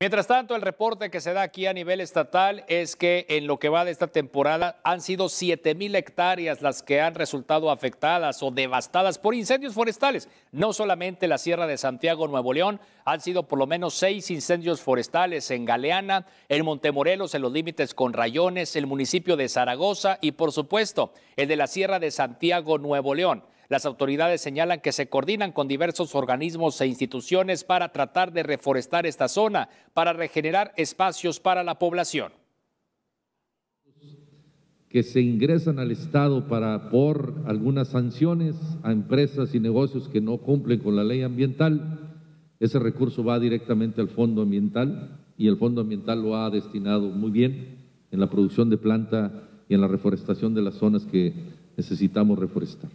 Mientras tanto, el reporte que se da aquí a nivel estatal es que en lo que va de esta temporada han sido 7 mil hectáreas las que han resultado afectadas o devastadas por incendios forestales. No solamente la Sierra de Santiago, Nuevo León, han sido por lo menos seis incendios forestales en Galeana, en Montemorelos, en los límites con Rayones, el municipio de Zaragoza y, por supuesto, el de la Sierra de Santiago, Nuevo León. Las autoridades señalan que se coordinan con diversos organismos e instituciones para tratar de reforestar esta zona, para regenerar espacios para la población. Que se ingresan al Estado para, por algunas sanciones a empresas y negocios que no cumplen con la ley ambiental, ese recurso va directamente al Fondo Ambiental y el Fondo Ambiental lo ha destinado muy bien en la producción de planta y en la reforestación de las zonas que necesitamos reforestar.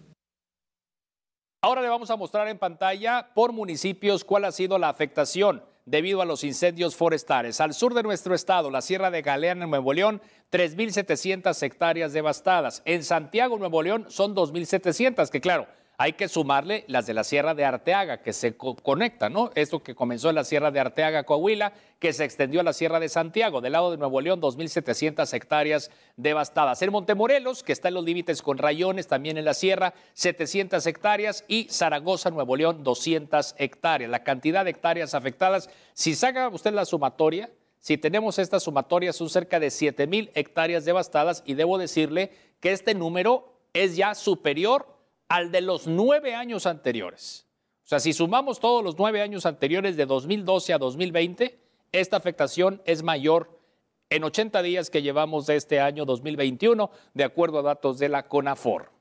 Ahora le vamos a mostrar en pantalla por municipios cuál ha sido la afectación debido a los incendios forestales. Al sur de nuestro estado, la Sierra de Galeana en Nuevo León, 3.700 hectáreas devastadas. En Santiago, Nuevo León, son 2.700, que claro, hay que sumarle las de la Sierra de Arteaga, que se conecta, ¿no? Esto que comenzó en la Sierra de Arteaga, Coahuila, que se extendió a la Sierra de Santiago, del lado de Nuevo León, 2.700 hectáreas devastadas. En Montemorelos, que está en los límites con Rayones, también en la Sierra, 700 hectáreas y Zaragoza, Nuevo León, 200 hectáreas. La cantidad de hectáreas afectadas, si saca usted la sumatoria, si tenemos esta sumatoria, son cerca de 7,000 mil hectáreas devastadas y debo decirle que este número es ya superior al de los nueve años anteriores. O sea, si sumamos todos los nueve años anteriores de 2012 a 2020, esta afectación es mayor en 80 días que llevamos de este año 2021, de acuerdo a datos de la CONAFOR.